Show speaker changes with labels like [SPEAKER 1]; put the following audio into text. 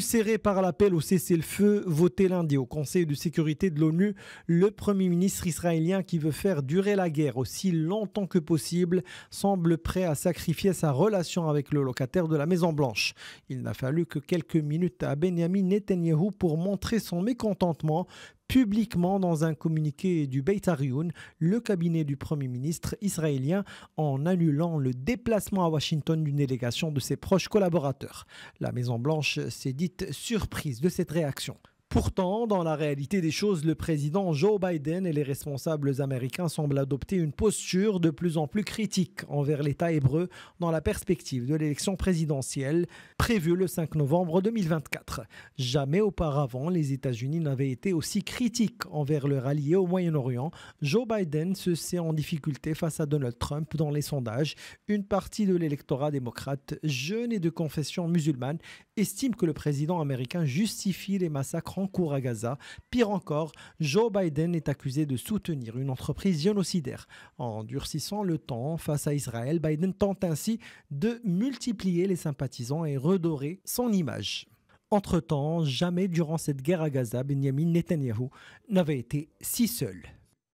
[SPEAKER 1] serré par l'appel au cessez-le-feu voté lundi au Conseil de sécurité de l'ONU, le Premier ministre israélien qui veut faire durer la guerre aussi longtemps que possible semble prêt à sacrifier sa relation avec le locataire de la Maison-Blanche. Il n'a fallu que quelques minutes à Benjamin Netanyahu pour montrer son mécontentement, publiquement dans un communiqué du Beit le cabinet du Premier ministre israélien, en annulant le déplacement à Washington d'une délégation de ses proches collaborateurs. La Maison-Blanche s'est dite surprise de cette réaction. Pourtant, dans la réalité des choses, le président Joe Biden et les responsables américains semblent adopter une posture de plus en plus critique envers l'État hébreu dans la perspective de l'élection présidentielle prévue le 5 novembre 2024. Jamais auparavant, les États-Unis n'avaient été aussi critiques envers leur allié au Moyen-Orient. Joe Biden se sait en difficulté face à Donald Trump dans les sondages. Une partie de l'électorat démocrate, jeune et de confession musulmane, estime que le président américain justifie les massacres en cours à Gaza. Pire encore, Joe Biden est accusé de soutenir une entreprise génocidaire. En durcissant le temps face à Israël, Biden tente ainsi de multiplier les sympathisants et redorer son image. Entre-temps, jamais durant cette guerre à Gaza, Benjamin Netanyahu n'avait été si seul.